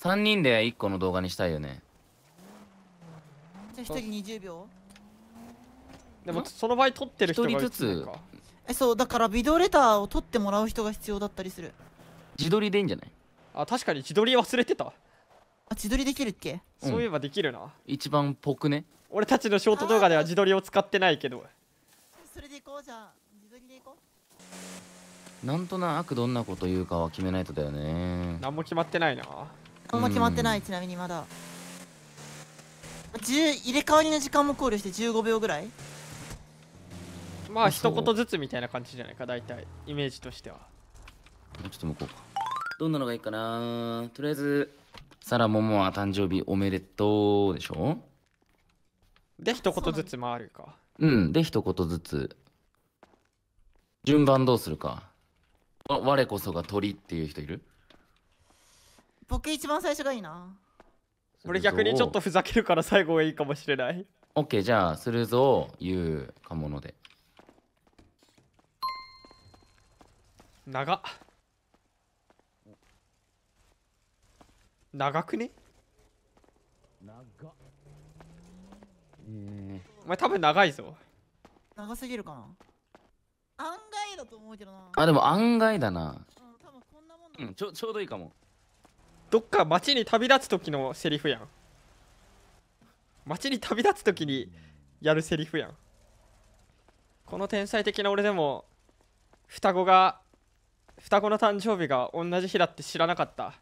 3人で1個の動画にしたいよねじゃあ1人20秒でもその場合撮ってる人が1人ずつえそうだからビデオレターを撮ってもらう人が必要だったりする自撮りでいいんじゃないあ確かに自撮り忘れてたあ自撮りできるっけ、そういえばできるな一番ぽくね俺たちのショート動画では自撮りを使ってないけどそれでいこうじゃあ自撮りでいこうなんとなくどんなこと言うかは決めないとだよね何も決まってないなあんま決まってない、ちなみにまだ入れ替わりの時間も考慮して15秒ぐらいまあ一言ずつみたいな感じじゃないか大体イメージとしてはちょっと向こうかどんなのがいいかなとりあえずサラモモは誕生日おめでとうでしょで一言ずつ回るかうんで一言ずつ順番どうするか我こそが鳥っていう人いる僕一番最初がいいな俺逆にちょっとふざけるから最後がいいかもしれないオッケーじゃあするぞ言うかもので長長くね長えお前多分長いぞ長すぎるかな案外だと思うけどなあでも案外だな、うん、多分こんなもんだ、うん、ちょちょうどいいかもどっか街に旅立つ時のセリフやん街に旅立つ時にやるセリフやんこの天才的な俺でも双子が双子の誕生日が同じ日だって知らなかった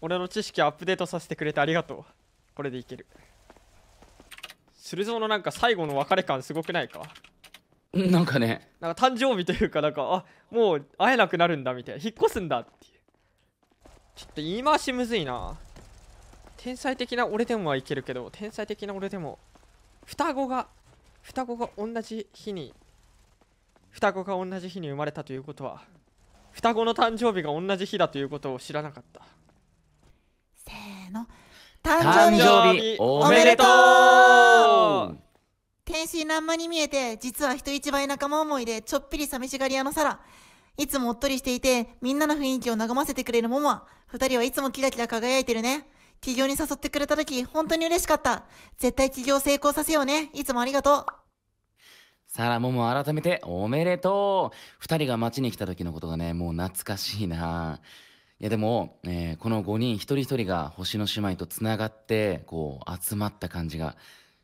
俺の知識アップデートさせてくれてありがとうこれでいける鶴蔵のなんか最後の別れ感すごくないかなんかねなんか誕生日というかなんかあもう会えなくなるんだみたいな引っ越すんだっていうちょっと言い回しむずいな天才的な俺でもはいけるけど天才的な俺でも双子が双子が同じ日に双子が同じ日に生まれたということは双子の誕生日が同じ日だということを知らなかったせーの誕生日おめでとう天真爛漫に見えて実は人一倍仲間思いでちょっぴり寂しがり屋のサラいつもおっとりしていて、みんなの雰囲気を和ませてくれるももは、二人はいつもキラキラ輝いてるね。起業に誘ってくれた時、本当に嬉しかった。絶対起業成功させようね。いつもありがとう。さらもも改めておめでとう二人が街に来た時のことがね、もう懐かしいな。いやでも、えー、この5人一人一人が星の姉妹と繋がって、こう集まった感じが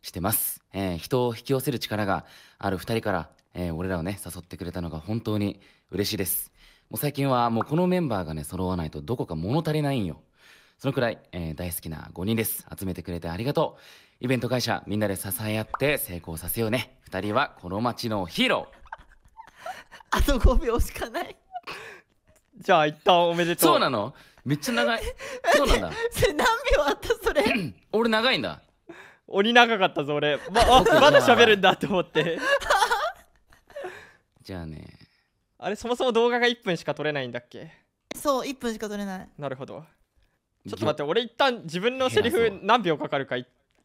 してます。えー、人を引き寄せる力がある二人からえー、俺らをね誘ってくれたのが本当に嬉しいですもう最近はもうこのメンバーがね揃わないとどこか物足りないんよそのくらい、えー、大好きな5人です集めてくれてありがとうイベント会社みんなで支え合って成功させようね2人はこの街のヒーローあと5秒しかないじゃあ一旦おめでとうそうなのめっちゃ長いそうなんだそれ 何秒あったそれ俺長いんだ鬼長かったぞ俺ま まだ喋るんだと思ってじゃあねあれそもそも動画が1分しか撮れないんだっけそう1分しか撮れないなるほどちょっと待って俺一旦自分のセリフ何秒かかるか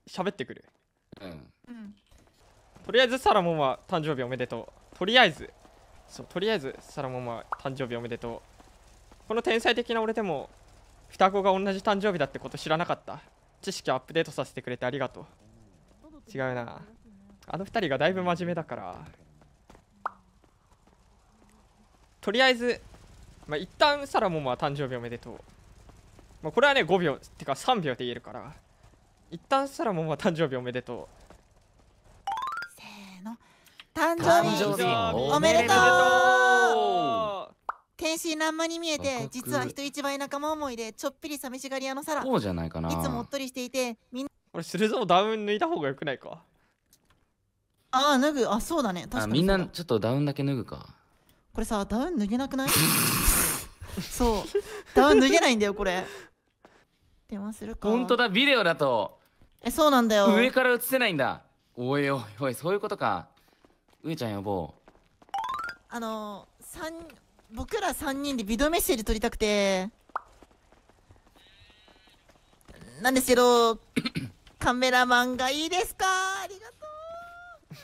喋ってくるうん、とりあえずサラモンは誕生日おめでとうとりあえずそうとりあえずサラモンは誕生日おめでとうこの天才的な俺でも双子が同じ誕生日だってこと知らなかった知識アップデートさせてくれてありがとう違うなあの2人がだいぶ真面目だからとりあえず、まあ、一旦サラモンは誕生日おめでとう。まあ、これはね、5秒、ってか3秒で言えるから。一旦サラモンは誕生日おめでとう。せーの。誕生日おめでとう天真爛漫に見えて実は人一倍仲間思いでちょっぴり寂しがり屋のサラそうじゃないかないつもおっとりしていてみんな俺するぞダウン脱いだ方がよくないかああ脱ぐあそうだね確かにみんなちょっとダウンだけ脱ぐかこれさダウン脱げなくないそうダウン脱げないんだよこれ電話するか本当だビデオだとえそうなんだよ上から映せないんだおいおいおいそういうことか上ちゃん呼ぼうあの三僕ら3人でビデオメッセージ撮りたくてなんですけど カメラマンがいいですかありが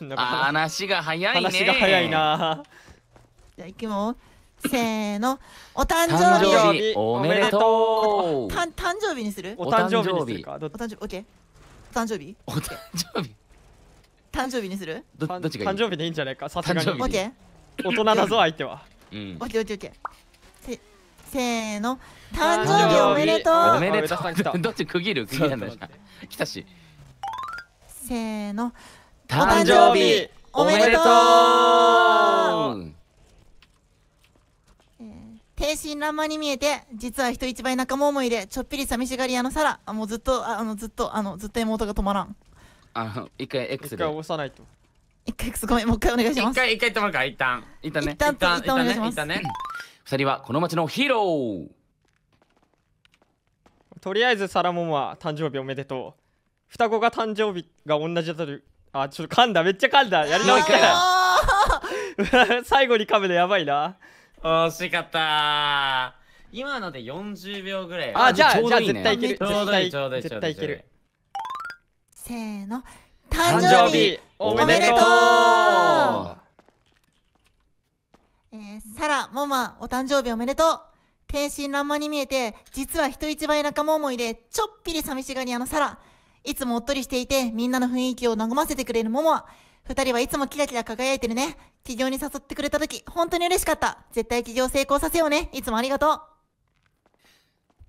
とう話が早いね話が早いなじゃあ、いきます。せーの。お誕誕生日おめでとうた誕生日にするお誕生日にするかどお誕生日、オッケー。誕生日お誕生日誕生日にするどどっちがい誕生日でいいんじゃないかさすがに誕オ生ッケー大人だぞ相手はオッケーオッケーオッケー。せせーの。誕生日おめでとおうめでとうどっち区切る区切らない来たしせーの。お誕生日おめでとう天真爛漫に見えて、実は人一倍仲間思いで、ちょっぴり寂しがり屋のサラ。もうずっと、あの、ずっと、あの、ずっと妹が止まらん。あの、一回 X で。一回押さないと。一回 X、ごめん、もう一回お願いします。一回、一回止まるか、一旦。一旦ね。一旦、一旦、一旦お願いします。ね。二人はこの街のヒーロー。とりあえず、サラモンは誕生日おめでとう。双子が誕生日が同じだとあ、ちょっと噛んだ、めっちゃ噛んだ。やり直しから。最後に噛むのやばいな。惜しかった今ので40秒ぐらいあじゃあ、じゃあ絶対いけるちょうどいいちょうどいい絶対いけるせーの誕生日おめでとうえサラ、モマ、お誕生日おめでとう天真爛漫に見えて、実は人一倍仲間思いで、ちょっぴり寂しがり屋のサラ。いつもおっとりしていて、みんなの雰囲気を和ませてくれるモモア。二人はいつもキラキラ輝いてるね。起業に誘ってくれた時、本当に嬉しかった。絶対起業成功させようね。いつもありがとう。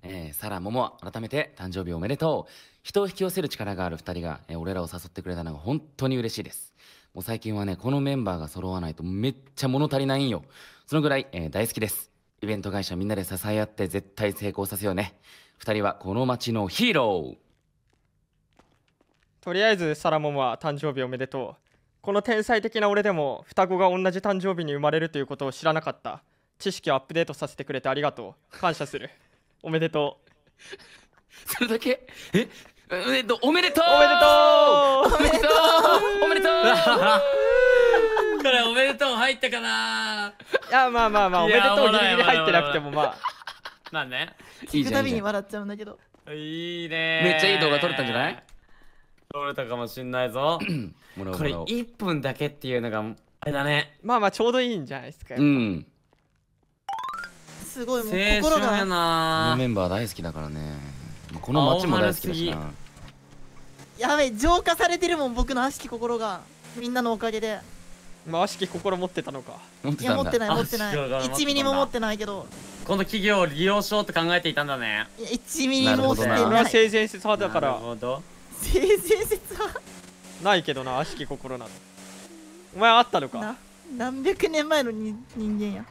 えー、サラ、モモア、改めて誕生日おめでとう。人を引き寄せる力がある二人が、えー、俺らを誘ってくれたのが本当に嬉しいです。もう最近はね、このメンバーが揃わないとめっちゃ物足りないんよ。そのぐらい、えー、大好きです。イベント会社みんなで支え合って絶対成功させようね。二人はこの街のヒーローとりあえず、サラモモア、誕生日おめでとう。この天才的な俺でも双子が同じ誕生日に生まれるということを知らなかった知識をアップデートさせてくれてありがとう感謝する おめでとうそれだけええっとおめでとうおめでとうおめでとう これおめでとう入ったかないやまあまあまあおめでとうギリギリ入ってなくてもまあまあね聞くたびに笑っちゃうんだけどいいねめっちゃいい動画撮れたんじゃない取れたかもしんないぞ これ1分だけっていうのがあれだねまあまあちょうどいいんじゃないですかうんすごいもう心がこのメンバー大好きだからねこの街も大好きだしなやべ浄化されてるもん僕の悪しき心がみんなのおかげでまあ悪しき心持ってたのかいや持ってない持ってない1ミリも持ってないけどこの企業を利用しようと考えていたんだね1ミリもってないこれは性善説派だからなるほど性説はないけどな悪しき心なのお前あったのか何百年前の人間や